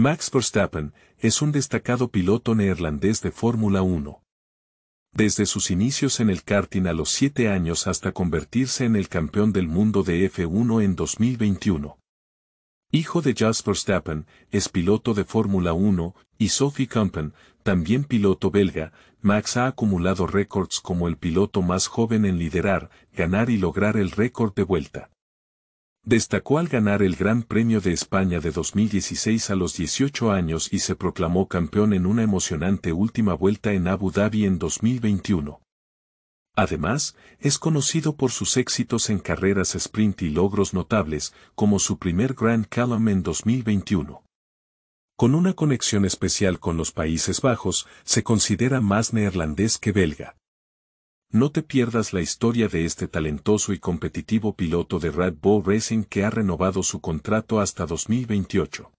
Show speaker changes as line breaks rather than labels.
Max Verstappen es un destacado piloto neerlandés de Fórmula 1. Desde sus inicios en el karting a los 7 años hasta convertirse en el campeón del mundo de F1 en 2021. Hijo de Jasper Verstappen, es piloto de Fórmula 1, y Sophie Kampen, también piloto belga, Max ha acumulado récords como el piloto más joven en liderar, ganar y lograr el récord de vuelta. Destacó al ganar el Gran Premio de España de 2016 a los 18 años y se proclamó campeón en una emocionante última vuelta en Abu Dhabi en 2021. Además, es conocido por sus éxitos en carreras sprint y logros notables, como su primer Grand Callum en 2021. Con una conexión especial con los Países Bajos, se considera más neerlandés que belga. No te pierdas la historia de este talentoso y competitivo piloto de Red Bull Racing que ha renovado su contrato hasta 2028.